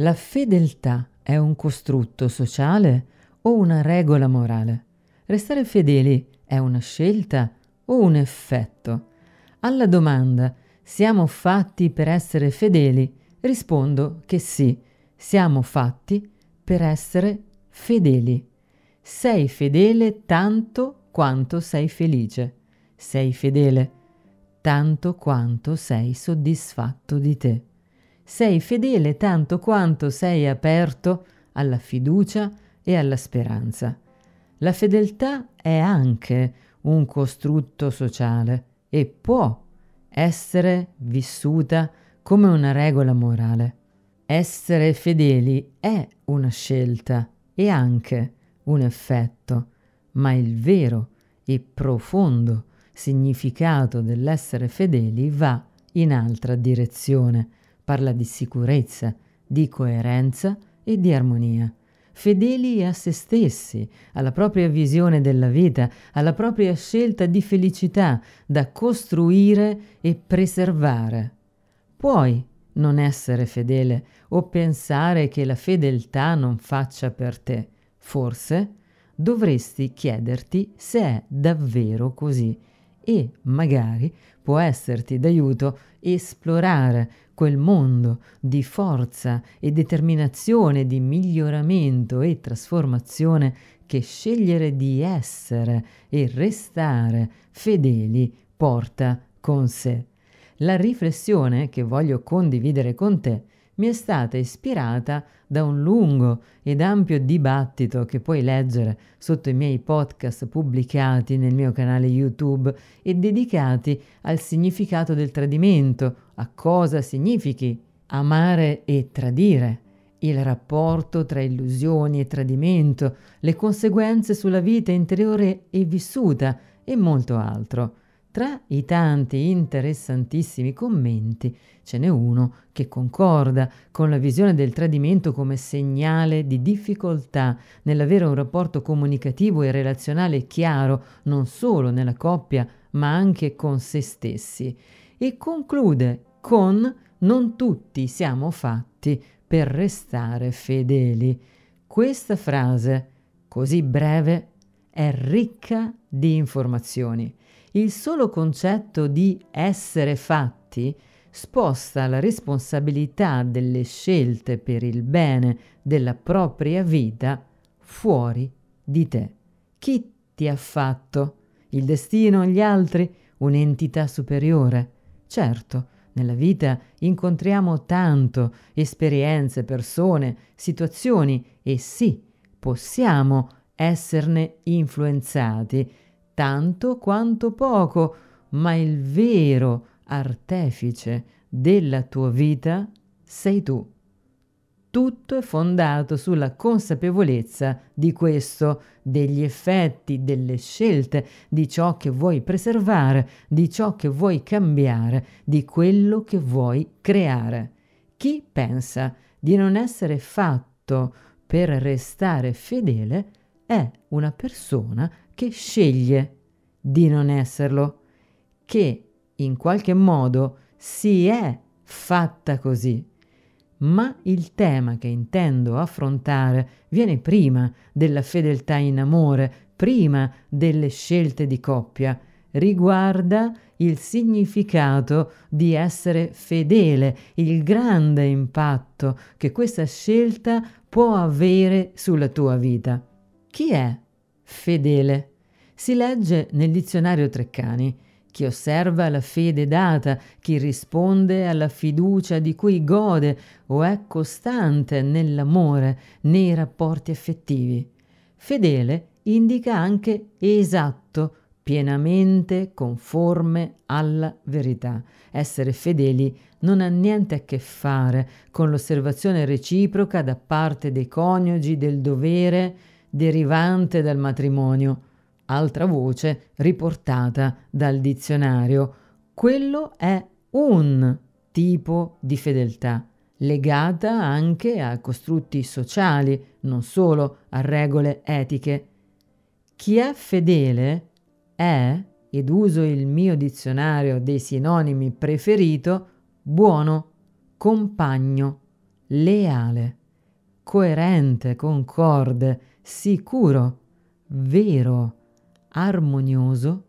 La fedeltà è un costrutto sociale o una regola morale? Restare fedeli è una scelta o un effetto? Alla domanda siamo fatti per essere fedeli? Rispondo che sì, siamo fatti per essere fedeli. Sei fedele tanto quanto sei felice. Sei fedele tanto quanto sei soddisfatto di te sei fedele tanto quanto sei aperto alla fiducia e alla speranza. La fedeltà è anche un costrutto sociale e può essere vissuta come una regola morale. Essere fedeli è una scelta e anche un effetto, ma il vero e profondo significato dell'essere fedeli va in altra direzione Parla di sicurezza, di coerenza e di armonia. Fedeli a se stessi, alla propria visione della vita, alla propria scelta di felicità da costruire e preservare. Puoi non essere fedele o pensare che la fedeltà non faccia per te. Forse dovresti chiederti se è davvero così e magari può esserti d'aiuto esplorare quel mondo di forza e determinazione, di miglioramento e trasformazione che scegliere di essere e restare fedeli porta con sé. La riflessione che voglio condividere con te mi è stata ispirata da un lungo ed ampio dibattito che puoi leggere sotto i miei podcast pubblicati nel mio canale YouTube e dedicati al significato del tradimento, a cosa significhi amare e tradire, il rapporto tra illusioni e tradimento, le conseguenze sulla vita interiore e vissuta e molto altro. Tra i tanti interessantissimi commenti ce n'è uno che concorda con la visione del tradimento come segnale di difficoltà nell'avere un rapporto comunicativo e relazionale chiaro non solo nella coppia ma anche con se stessi e conclude con non tutti siamo fatti per restare fedeli. Questa frase, così breve, è ricca di informazioni il solo concetto di essere fatti sposta la responsabilità delle scelte per il bene della propria vita fuori di te. Chi ti ha fatto? Il destino, gli altri, un'entità superiore? Certo, nella vita incontriamo tanto esperienze, persone, situazioni e sì, possiamo esserne influenzati tanto quanto poco, ma il vero artefice della tua vita sei tu. Tutto è fondato sulla consapevolezza di questo, degli effetti, delle scelte, di ciò che vuoi preservare, di ciò che vuoi cambiare, di quello che vuoi creare. Chi pensa di non essere fatto per restare fedele è una persona che sceglie di non esserlo, che in qualche modo si è fatta così. Ma il tema che intendo affrontare viene prima della fedeltà in amore, prima delle scelte di coppia, riguarda il significato di essere fedele, il grande impatto che questa scelta può avere sulla tua vita. Chi è fedele? Si legge nel dizionario Treccani. Chi osserva la fede data, chi risponde alla fiducia di cui gode o è costante nell'amore, nei rapporti affettivi. Fedele indica anche esatto, pienamente conforme alla verità. Essere fedeli non ha niente a che fare con l'osservazione reciproca da parte dei coniugi del dovere derivante dal matrimonio, altra voce riportata dal dizionario. Quello è un tipo di fedeltà, legata anche a costrutti sociali, non solo a regole etiche. Chi è fedele è, ed uso il mio dizionario dei sinonimi preferito, buono, compagno, leale, coerente, concorde, sicuro, vero, armonioso,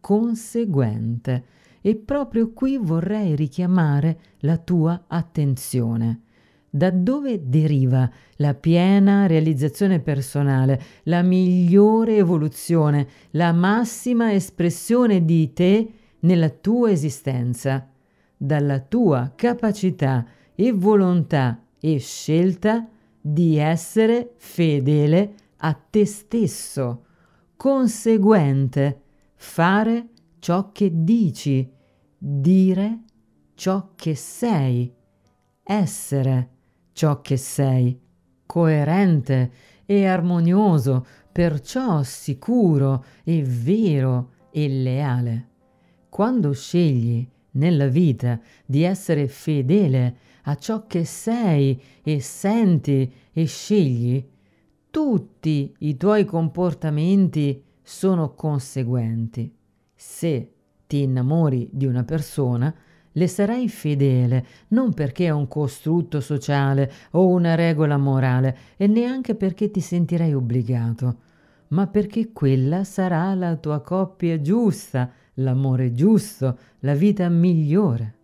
conseguente. E proprio qui vorrei richiamare la tua attenzione. Da dove deriva la piena realizzazione personale, la migliore evoluzione, la massima espressione di te nella tua esistenza? Dalla tua capacità e volontà e scelta di essere fedele a te stesso, conseguente, fare ciò che dici, dire ciò che sei, essere ciò che sei, coerente e armonioso, perciò sicuro e vero e leale. Quando scegli nella vita, di essere fedele a ciò che sei e senti e scegli, tutti i tuoi comportamenti sono conseguenti. Se ti innamori di una persona, le sarai fedele non perché è un costrutto sociale o una regola morale e neanche perché ti sentirai obbligato, ma perché quella sarà la tua coppia giusta, l'amore giusto, la vita migliore,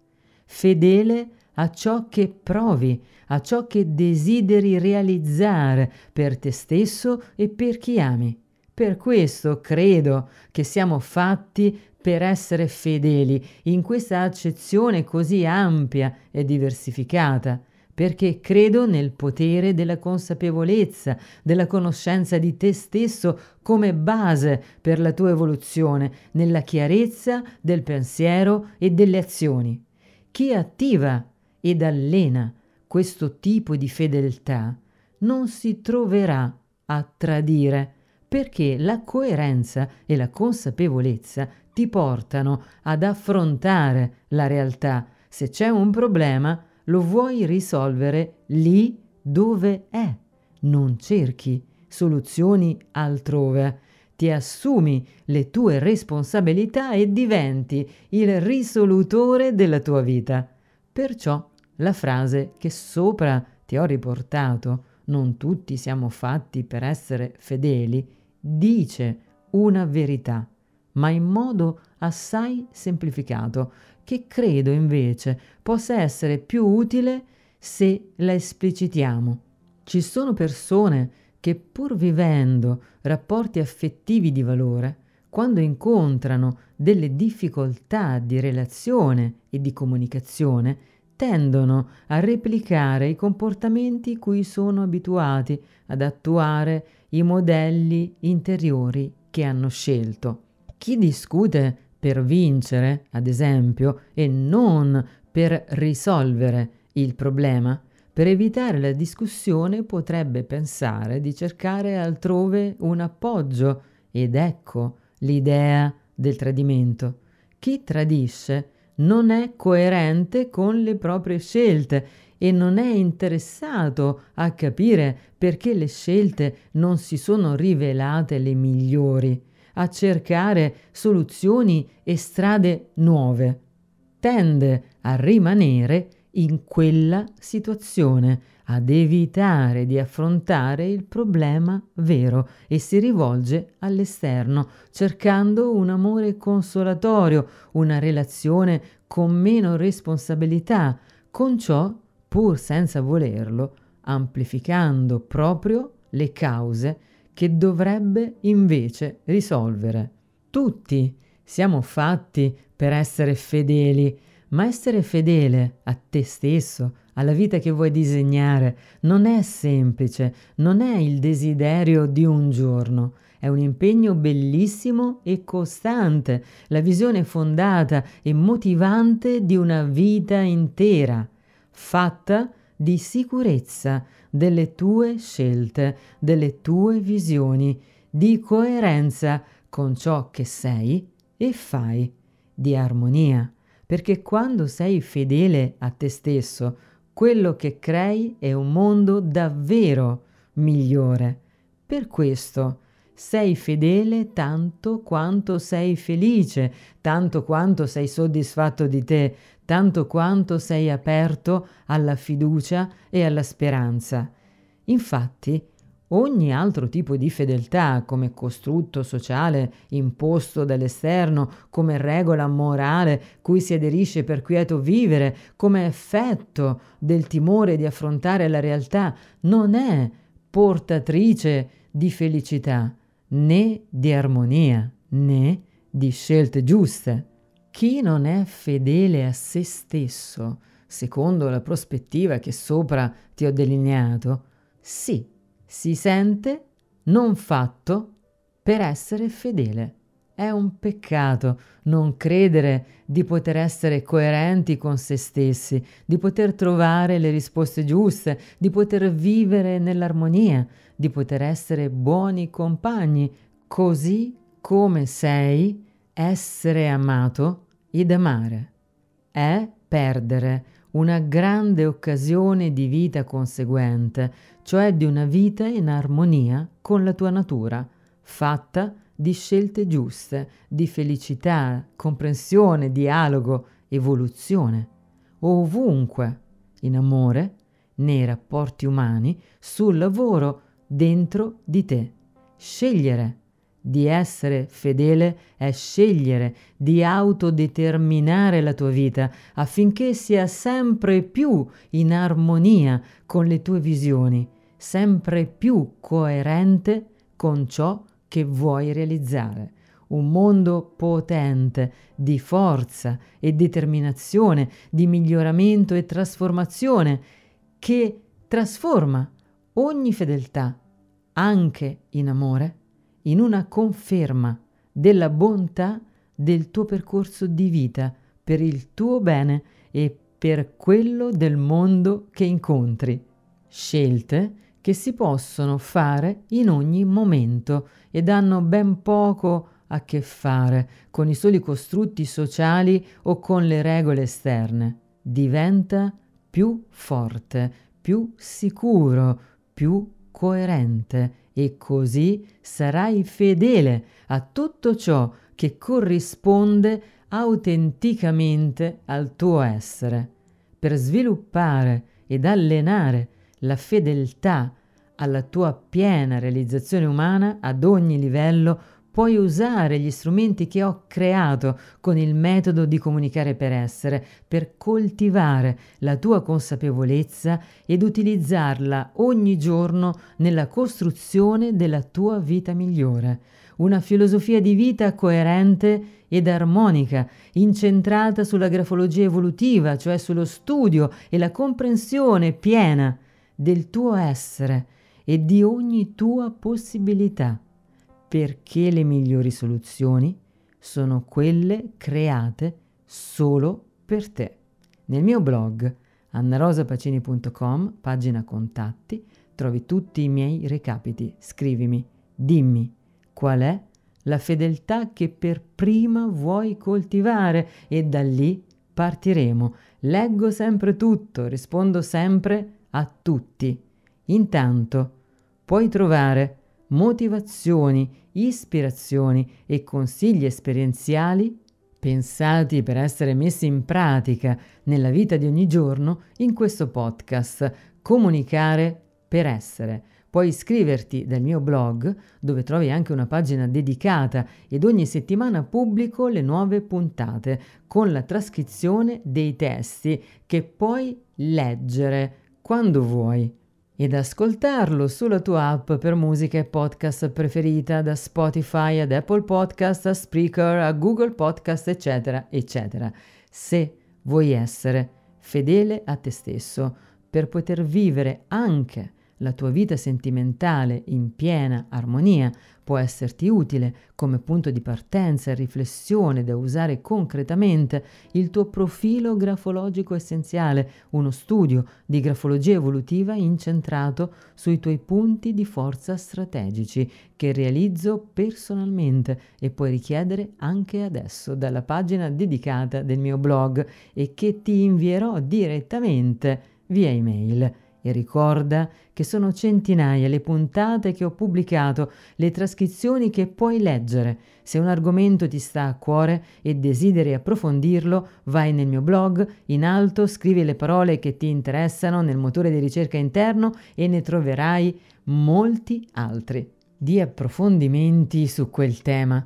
fedele a ciò che provi, a ciò che desideri realizzare per te stesso e per chi ami. Per questo credo che siamo fatti per essere fedeli in questa accezione così ampia e diversificata, perché credo nel potere della consapevolezza, della conoscenza di te stesso come base per la tua evoluzione, nella chiarezza del pensiero e delle azioni. Chi attiva ed allena questo tipo di fedeltà non si troverà a tradire, perché la coerenza e la consapevolezza ti portano ad affrontare la realtà. Se c'è un problema, lo vuoi risolvere lì dove è. Non cerchi soluzioni altrove. Ti assumi le tue responsabilità e diventi il risolutore della tua vita. Perciò la frase che sopra ti ho riportato, non tutti siamo fatti per essere fedeli, dice una verità, ma in modo assai semplificato, che credo invece possa essere più utile se la esplicitiamo. Ci sono persone che pur vivendo rapporti affettivi di valore, quando incontrano delle difficoltà di relazione e di comunicazione, tendono a replicare i comportamenti cui sono abituati, ad attuare i modelli interiori che hanno scelto. Chi discute per vincere, ad esempio, e non per risolvere il problema? Per evitare la discussione potrebbe pensare di cercare altrove un appoggio ed ecco l'idea del tradimento. Chi tradisce non è coerente con le proprie scelte e non è interessato a capire perché le scelte non si sono rivelate le migliori a cercare soluzioni e strade nuove. Tende a rimanere in quella situazione, ad evitare di affrontare il problema vero e si rivolge all'esterno, cercando un amore consolatorio, una relazione con meno responsabilità, con ciò, pur senza volerlo, amplificando proprio le cause che dovrebbe invece risolvere. Tutti siamo fatti per essere fedeli, ma essere fedele a te stesso, alla vita che vuoi disegnare, non è semplice, non è il desiderio di un giorno. È un impegno bellissimo e costante, la visione fondata e motivante di una vita intera, fatta di sicurezza delle tue scelte, delle tue visioni, di coerenza con ciò che sei e fai, di armonia, perché quando sei fedele a te stesso, quello che crei è un mondo davvero migliore. Per questo sei fedele tanto quanto sei felice, tanto quanto sei soddisfatto di te, tanto quanto sei aperto alla fiducia e alla speranza. Infatti, ogni altro tipo di fedeltà, come costrutto sociale imposto dall'esterno, come regola morale cui si aderisce per quieto vivere, come effetto del timore di affrontare la realtà, non è portatrice di felicità, né di armonia, né di scelte giuste. Chi non è fedele a se stesso, secondo la prospettiva che sopra ti ho delineato, sì, si sente non fatto per essere fedele. È un peccato non credere di poter essere coerenti con se stessi, di poter trovare le risposte giuste, di poter vivere nell'armonia, di poter essere buoni compagni, così come sei, essere amato ed amare. è perdere una grande occasione di vita conseguente, cioè di una vita in armonia con la tua natura, fatta di scelte giuste, di felicità, comprensione, dialogo, evoluzione, ovunque, in amore, nei rapporti umani, sul lavoro, dentro di te. Scegliere di essere fedele è scegliere di autodeterminare la tua vita affinché sia sempre più in armonia con le tue visioni, sempre più coerente con ciò che vuoi realizzare. Un mondo potente di forza e determinazione, di miglioramento e trasformazione che trasforma ogni fedeltà, anche in amore, in una conferma della bontà del tuo percorso di vita per il tuo bene e per quello del mondo che incontri. Scelte che si possono fare in ogni momento ed hanno ben poco a che fare con i soli costrutti sociali o con le regole esterne. Diventa più forte, più sicuro, più coerente e così sarai fedele a tutto ciò che corrisponde autenticamente al tuo essere, per sviluppare ed allenare la fedeltà alla tua piena realizzazione umana ad ogni livello puoi usare gli strumenti che ho creato con il metodo di comunicare per essere, per coltivare la tua consapevolezza ed utilizzarla ogni giorno nella costruzione della tua vita migliore. Una filosofia di vita coerente ed armonica, incentrata sulla grafologia evolutiva, cioè sullo studio e la comprensione piena del tuo essere e di ogni tua possibilità perché le migliori soluzioni sono quelle create solo per te. Nel mio blog annarosapacini.com, pagina contatti, trovi tutti i miei recapiti. Scrivimi, dimmi qual è la fedeltà che per prima vuoi coltivare e da lì partiremo. Leggo sempre tutto, rispondo sempre a tutti. Intanto puoi trovare motivazioni, ispirazioni e consigli esperienziali pensati per essere messi in pratica nella vita di ogni giorno in questo podcast Comunicare per essere. Puoi iscriverti dal mio blog dove trovi anche una pagina dedicata ed ogni settimana pubblico le nuove puntate con la trascrizione dei testi che puoi leggere quando vuoi ed ascoltarlo sulla tua app per musica e podcast preferita da Spotify ad Apple Podcast a Spreaker a Google Podcast eccetera eccetera se vuoi essere fedele a te stesso per poter vivere anche la tua vita sentimentale in piena armonia può esserti utile come punto di partenza e riflessione da usare concretamente il tuo profilo grafologico essenziale, uno studio di grafologia evolutiva incentrato sui tuoi punti di forza strategici che realizzo personalmente e puoi richiedere anche adesso dalla pagina dedicata del mio blog e che ti invierò direttamente via email e ricorda che sono centinaia le puntate che ho pubblicato, le trascrizioni che puoi leggere. Se un argomento ti sta a cuore e desideri approfondirlo, vai nel mio blog, in alto scrivi le parole che ti interessano nel motore di ricerca interno e ne troverai molti altri. Di approfondimenti su quel tema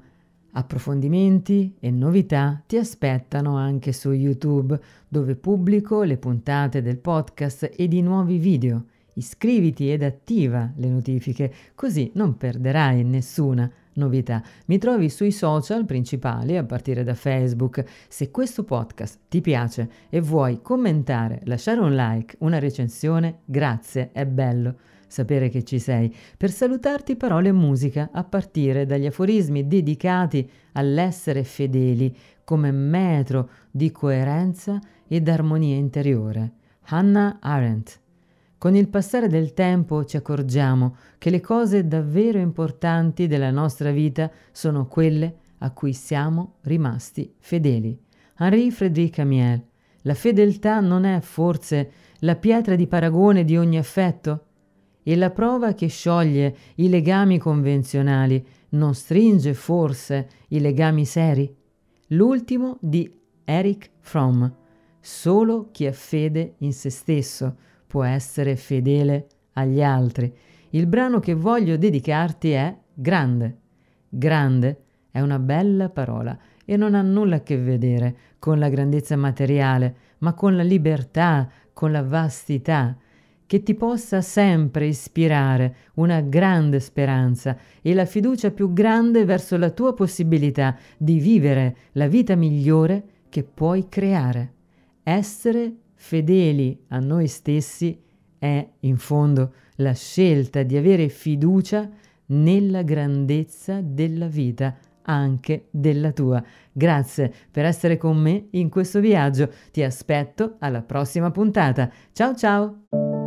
Approfondimenti e novità ti aspettano anche su YouTube, dove pubblico le puntate del podcast e di nuovi video. Iscriviti ed attiva le notifiche, così non perderai nessuna novità. Mi trovi sui social principali a partire da Facebook. Se questo podcast ti piace e vuoi commentare, lasciare un like, una recensione, grazie, è bello sapere che ci sei, per salutarti parole e musica, a partire dagli aforismi dedicati all'essere fedeli come metro di coerenza ed armonia interiore. Hannah Arendt. Con il passare del tempo ci accorgiamo che le cose davvero importanti della nostra vita sono quelle a cui siamo rimasti fedeli. Henri Frédéric Amiel. La fedeltà non è forse la pietra di paragone di ogni affetto? E la prova che scioglie i legami convenzionali non stringe forse i legami seri? L'ultimo di Eric Fromm. Solo chi ha fede in se stesso può essere fedele agli altri. Il brano che voglio dedicarti è Grande. Grande è una bella parola e non ha nulla a che vedere con la grandezza materiale, ma con la libertà, con la vastità, che ti possa sempre ispirare una grande speranza e la fiducia più grande verso la tua possibilità di vivere la vita migliore che puoi creare. Essere fedeli a noi stessi è, in fondo, la scelta di avere fiducia nella grandezza della vita anche della tua. Grazie per essere con me in questo viaggio. Ti aspetto alla prossima puntata. Ciao ciao!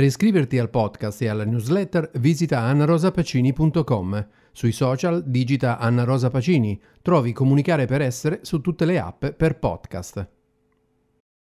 Per iscriverti al podcast e alla newsletter visita annarosapacini.com. Sui social digita Anna Rosa Pacini. Trovi Comunicare per Essere su tutte le app per podcast.